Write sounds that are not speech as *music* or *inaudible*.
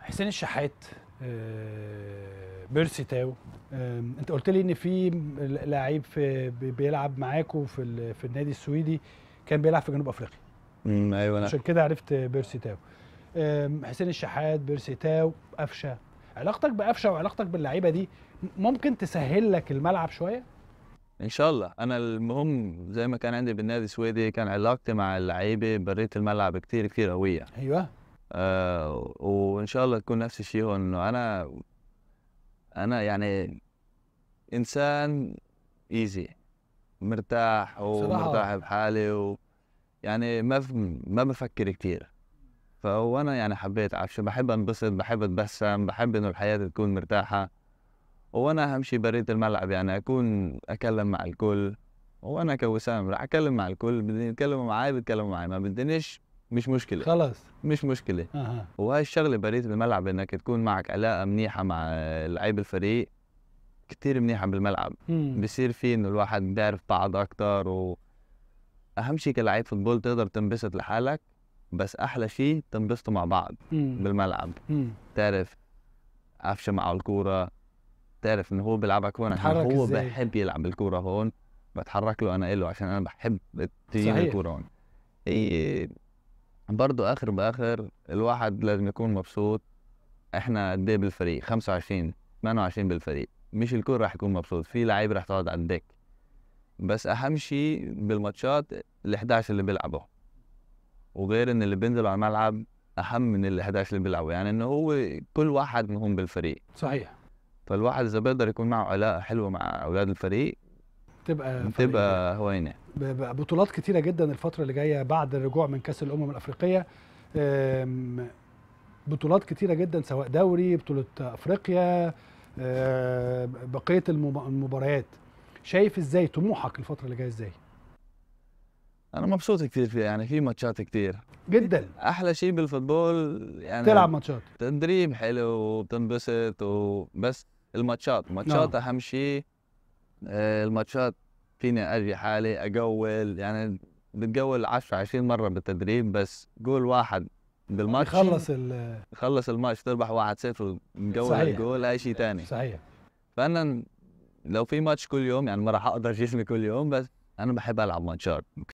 حسين الشحات بيرسي أه، تاو انت قلت لي ان في لعيب بيلعب معاكم في في النادي السويدي كان بيلعب في جنوب افريقيا امم ايوه انا عشان كده عرفت بيرسي تاو حسين الشحات بيرسي تاو قفشه علاقتك بقفشه وعلاقتك باللعيبه دي ممكن تسهل لك الملعب شويه ان شاء الله انا المهم زي ما كان عندي بالنادي السويدي كان علاقتي مع اللعيبه بريت الملعب كتير كتير قويه ايوه آه وان شاء الله تكون نفس الشيء هو انه انا انا يعني انسان ايزي مرتاح ومرتاح بحالي و يعني ما ما بفكر كثير فأنا يعني حبيت عفشه بحب انبسط بحب اتبسم بحب انه الحياه تكون مرتاحه وانا اهم شيء بريت الملعب يعني اكون اكلم مع الكل وانا كوسام رح اكلم مع الكل بدي يتكلموا معي بيتكلموا معي ما بدنيش مش مشكله خلاص مش مشكله أه. وهي الشغله بريت بالملعب انك تكون معك علاقه منيحه مع لعيب الفريق كتير منيحه بالملعب مم. بصير في انه الواحد بيعرف بعض اكثر و اهم شيء كلاعب فوتبول تقدر تنبسط لحالك بس احلى شيء تنبسطوا مع بعض مم. بالملعب مم. تعرف قفشه مع الكوره تعرف انه هو بيلعب هون عشان هو بحب يلعب الكوره هون بتحرك له انا له عشان انا بحب تجيني الكوره هون هي إيه، برضو اخر باخر الواحد لازم يكون مبسوط احنا قد ايه بالفريق 25 28 بالفريق مش الكل راح يكون مبسوط في لعيب راح تقعد على الدك بس اهم شيء بالماتشات ال 11 اللي بيلعبوا وغير ان اللي بينزلوا على الملعب اهم من ال 11 اللي بيلعبوا يعني انه هو كل واحد منهم بالفريق صحيح فالواحد اذا بيقدر يكون معه علاقه حلوه مع اولاد الفريق تبقى تبقى هوينه بطولات كتيره جدا الفتره اللي جايه بعد الرجوع من كاس الامم الافريقيه بطولات كتيره جدا سواء دوري بطوله افريقيا آه، بقيه المباريات شايف ازاي طموحك الفتره اللي جايه ازاي انا مبسوط كتير فيها يعني في ماتشات كتير جدا احلى شيء بالفوتبول يعني تلعب ماتشات تدريب حلو وبتنبسط وبس الماتشات الماتشات نعم. اهم شيء آه، الماتشات فيني اجي حالي اقول يعني بتقول 10 20 مره بالتدريب بس قول واحد بالماتش يخلص ال يخلص الماتش تربح 1 0 نقول جول اي شيء ثاني صحيح فانا لو في ماتش كل يوم يعني ما راح اقدر *laughs* جسمي كل يوم بس انا بحب العب ماتشات